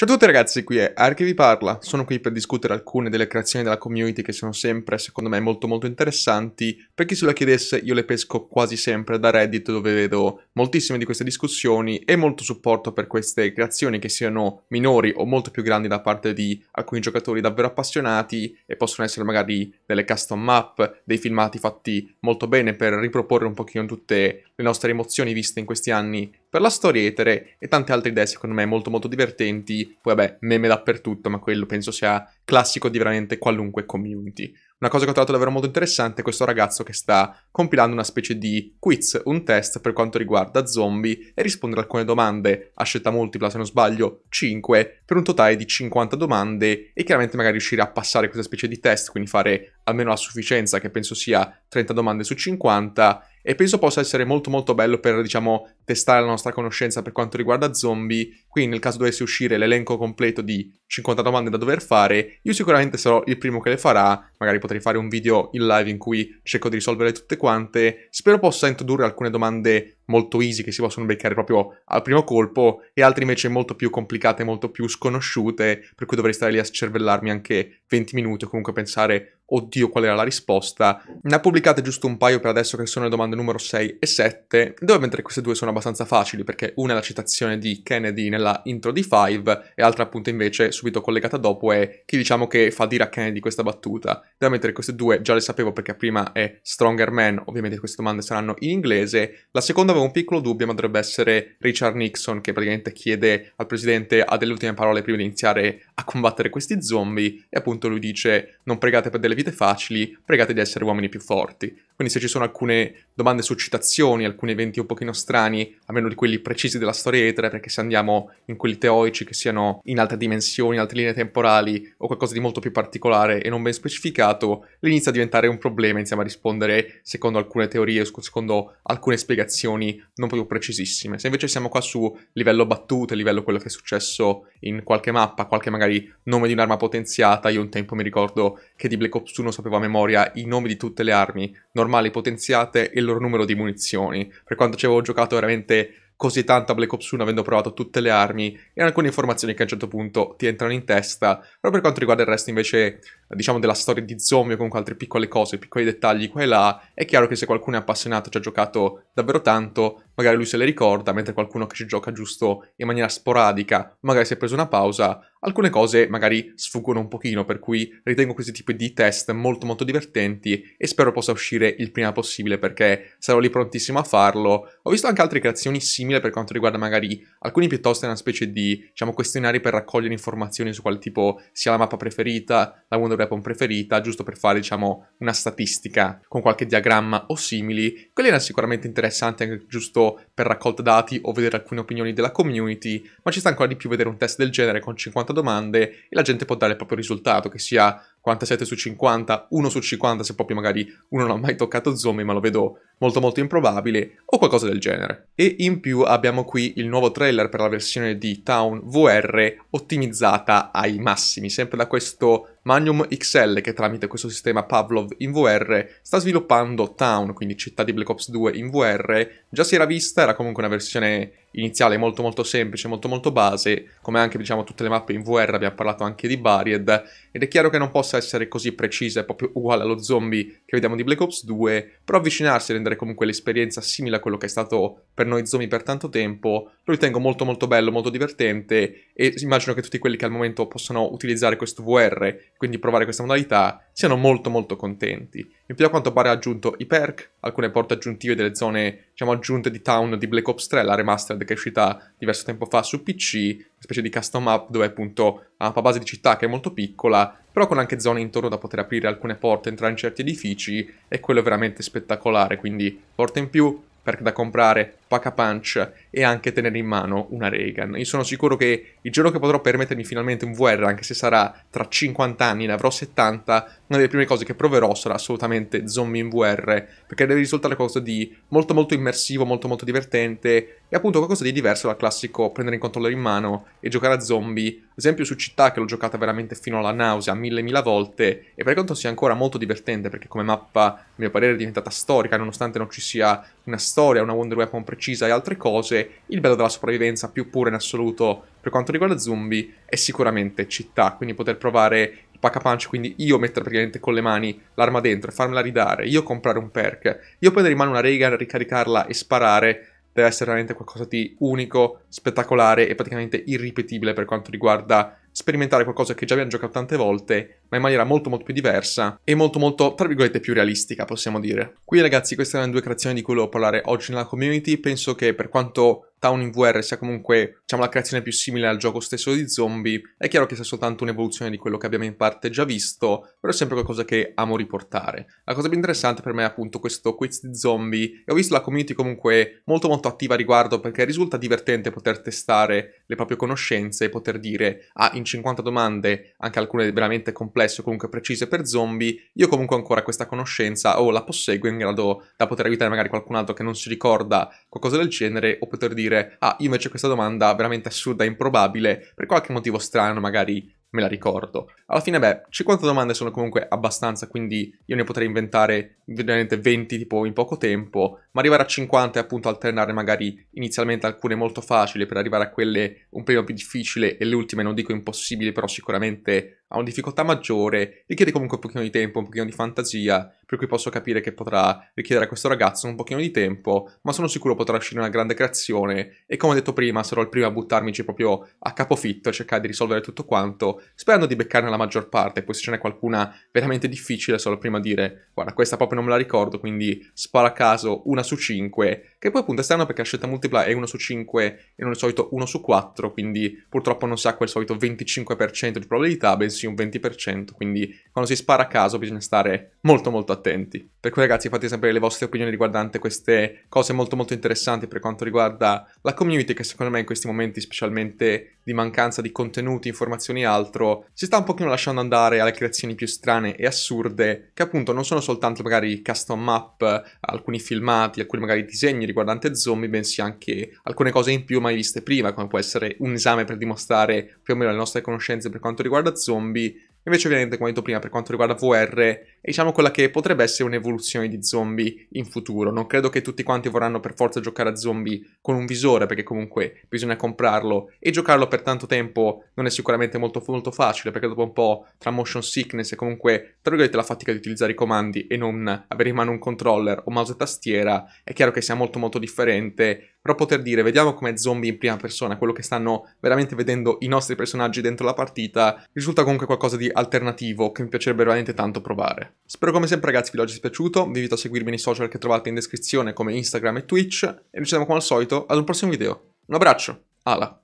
Ciao a tutti ragazzi, qui è Archi parla, sono qui per discutere alcune delle creazioni della community che sono sempre, secondo me, molto molto interessanti. Per chi se la chiedesse, io le pesco quasi sempre da Reddit dove vedo moltissime di queste discussioni e molto supporto per queste creazioni che siano minori o molto più grandi da parte di alcuni giocatori davvero appassionati e possono essere magari delle custom map, dei filmati fatti molto bene per riproporre un pochino tutte le nostre emozioni viste in questi anni per la storia etere e tante altre idee secondo me molto molto divertenti. Poi vabbè, meme dappertutto, ma quello penso sia classico di veramente qualunque community. Una cosa che ho trovato davvero molto interessante è questo ragazzo che sta compilando una specie di quiz, un test per quanto riguarda zombie e rispondere a alcune domande a scelta multipla, se non sbaglio, 5, per un totale di 50 domande e chiaramente magari riuscire a passare questa specie di test, quindi fare almeno la sufficienza che penso sia 30 domande su 50 e penso possa essere molto molto bello per, diciamo, testare la nostra conoscenza per quanto riguarda zombie. Quindi nel caso dovesse uscire l'elenco completo di 50 domande da dover fare, io sicuramente sarò il primo che le farà, magari potrei fare un video in live in cui cerco di risolvere tutte quante. Spero possa introdurre alcune domande molto easy che si possono beccare proprio al primo colpo e altre invece molto più complicate, molto più sconosciute, per cui dovrei stare lì a cervellarmi anche 20 minuti o comunque pensare oddio qual era la risposta. Ne ha pubblicate giusto un paio per adesso che sono le domande numero 6 e 7, dove mentre queste due sono abbastanza facili perché una è la citazione di Kennedy nella intro di 5 e l'altra appunto invece subito collegata dopo è chi diciamo che fa dire a Kennedy questa battuta. Dove mentre queste due già le sapevo perché prima è Stronger Man, ovviamente queste domande saranno in inglese, la seconda avevo un piccolo dubbio ma dovrebbe essere Richard Nixon che praticamente chiede al presidente a delle ultime parole prima di iniziare a combattere questi zombie e appunto lui dice non pregate per delle vite facili, pregate di essere uomini più forti. Quindi se ci sono alcune domande su citazioni, alcuni eventi un pochino strani, a meno di quelli precisi della storia etere, perché se andiamo in quelli teorici che siano in altre dimensioni, in altre linee temporali o qualcosa di molto più particolare e non ben specificato, inizia a diventare un problema, insieme a rispondere secondo alcune teorie, secondo alcune spiegazioni non proprio precisissime. Se invece siamo qua su livello battute, livello quello che è successo in qualche mappa, qualche magari nome di un'arma potenziata, io un tempo mi ricordo che di Black Ops 1 sapevo a memoria i nomi di tutte le armi, normalmente normali potenziate il loro numero di munizioni. Per quanto ci avevo giocato veramente così tanto a Black Ops 1 avendo provato tutte le armi e alcune informazioni che a un certo punto ti entrano in testa, però per quanto riguarda il resto invece diciamo, della storia di zombie o comunque altre piccole cose, piccoli dettagli qua e là, è chiaro che se qualcuno è appassionato, ci ha giocato davvero tanto, magari lui se le ricorda, mentre qualcuno che ci gioca giusto in maniera sporadica, magari si è preso una pausa, alcune cose magari sfuggono un pochino, per cui ritengo questi tipi di test molto molto divertenti e spero possa uscire il prima possibile perché sarò lì prontissimo a farlo. Ho visto anche altre creazioni simili per quanto riguarda magari alcuni piuttosto una specie di, diciamo, questionari per raccogliere informazioni su quale tipo sia la mappa preferita, la Wonder weapon preferita, giusto per fare, diciamo, una statistica con qualche diagramma o simili. Quella era sicuramente interessante anche giusto per raccolta dati o vedere alcune opinioni della community, ma ci sta ancora di più vedere un test del genere con 50 domande e la gente può dare il proprio risultato, che sia 47 su 50, 1 su 50 se proprio magari uno non ha mai toccato zombie ma lo vedo molto molto improbabile o qualcosa del genere. E in più abbiamo qui il nuovo trailer per la versione di Town VR ottimizzata ai massimi, sempre da questo Magnum XL che tramite questo sistema Pavlov in VR sta sviluppando Town, quindi città di Black Ops 2 in VR, già si era vista, era comunque una versione iniziale molto molto semplice, molto molto base, come anche diciamo tutte le mappe in VR, abbiamo parlato anche di Buried, ed è chiaro che non possa essere così precisa e proprio uguale allo zombie che vediamo di Black Ops 2, però avvicinarsi e rendere comunque l'esperienza simile a quello che è stato per noi zombie per tanto tempo, lo ritengo molto molto bello, molto divertente e immagino che tutti quelli che al momento possono utilizzare questo VR, quindi provare questa modalità, siano molto molto contenti. In più a quanto pare ha aggiunto i perk, alcune porte aggiuntive delle zone, diciamo, aggiunte di town di Black Ops 3, la remaster sarebbe cresciuta diverso tempo fa su PC, una specie di custom map dove appunto ha una base di città che è molto piccola, però con anche zone intorno da poter aprire alcune porte, entrare in certi edifici e quello è veramente spettacolare, quindi porte in più, perk da comprare, Paca Punch e anche tenere in mano una Reagan. Io sono sicuro che il giorno che potrò permettermi finalmente un VR, anche se sarà tra 50 anni, ne avrò 70, una delle prime cose che proverò sarà assolutamente zombie in VR, perché deve risultare qualcosa di molto molto immersivo, molto molto divertente e appunto qualcosa di diverso dal classico prendere il controller in mano e giocare a zombie. Ad esempio su Città che l'ho giocata veramente fino alla nausea mille mille volte e per quanto sia ancora molto divertente perché come mappa a mio parere è diventata storica nonostante non ci sia una storia, una Wonder Weapon precisa precisa e altre cose, il bello della sopravvivenza più pure in assoluto per quanto riguarda zombie è sicuramente città, quindi poter provare il pack a punch, quindi io mettere praticamente con le mani l'arma dentro e farmela ridare, io comprare un perk, io prendere in mano una Reagan, ricaricarla e sparare, deve essere veramente qualcosa di unico, spettacolare e praticamente irripetibile per quanto riguarda sperimentare qualcosa che già abbiamo giocato tante volte, ma in maniera molto molto più diversa e molto molto, tra virgolette, più realistica, possiamo dire. Qui ragazzi, queste erano le due creazioni di cui volevo parlare oggi nella community, penso che per quanto Town VR sia comunque diciamo, la creazione più simile al gioco stesso di zombie, è chiaro che sia soltanto un'evoluzione di quello che abbiamo in parte già visto, però è sempre qualcosa che amo riportare. La cosa più interessante per me è appunto questo quiz di zombie, e ho visto la community comunque molto molto attiva a riguardo perché risulta divertente poter testare le proprie conoscenze e poter dire, ah, in 50 domande, anche alcune veramente complesse o comunque precise per zombie, io comunque ho ancora questa conoscenza o la posseggo in grado da poter aiutare magari qualcun altro che non si ricorda qualcosa del genere o poter dire dire, ah, io invece questa domanda veramente assurda e improbabile, per qualche motivo strano magari me la ricordo. Alla fine, beh, 50 domande sono comunque abbastanza, quindi io ne potrei inventare veramente 20 tipo in poco tempo, ma arrivare a 50 e appunto alternare magari inizialmente alcune molto facili per arrivare a quelle un po' più difficili e le ultime non dico impossibili, però sicuramente ha una difficoltà maggiore, richiede comunque un pochino di tempo, un pochino di fantasia, per cui posso capire che potrà richiedere a questo ragazzo un pochino di tempo, ma sono sicuro potrà uscire una grande creazione e come ho detto prima sarò il primo a buttarmici proprio a capofitto, a cercare di risolvere tutto quanto, sperando di beccarne la maggior parte, poi se ce n'è qualcuna veramente difficile solo prima primo a dire guarda questa proprio non me la ricordo, quindi spara a caso una su 5, che poi appunto è strano perché la scelta multipla è 1 su 5 e non è solito 1 su 4, quindi purtroppo non si ha quel solito 25% di probabilità, bensì penso un 20%, quindi quando si spara a caso bisogna stare molto molto attenti. Per cui ragazzi fate sapere le vostre opinioni riguardante queste cose molto molto interessanti per quanto riguarda la community che secondo me in questi momenti, specialmente di mancanza di contenuti, informazioni e altro, si sta un pochino lasciando andare alle creazioni più strane e assurde che appunto non sono soltanto magari custom map, alcuni filmati, alcuni magari disegni riguardanti zombie, bensì anche alcune cose in più mai viste prima, come può essere un esame per dimostrare più o meno le nostre conoscenze per quanto riguarda zombie zombie. Invece ovviamente, come detto prima, per quanto riguarda VR, è diciamo quella che potrebbe essere un'evoluzione di zombie in futuro. Non credo che tutti quanti vorranno per forza giocare a zombie con un visore, perché comunque bisogna comprarlo e giocarlo per tanto tempo non è sicuramente molto, molto facile, perché dopo un po' tra motion sickness e comunque, tra virgolette, la fatica di utilizzare i comandi e non avere in mano un controller o mouse e tastiera, è chiaro che sia molto molto differente però poter dire vediamo come zombie in prima persona, quello che stanno veramente vedendo i nostri personaggi dentro la partita, risulta comunque qualcosa di alternativo che mi piacerebbe veramente tanto provare. Spero come sempre ragazzi vi l'oggi sia piaciuto, vi invito a seguirmi nei social che trovate in descrizione come Instagram e Twitch e ci vediamo come al solito ad un prossimo video. Un abbraccio, ala!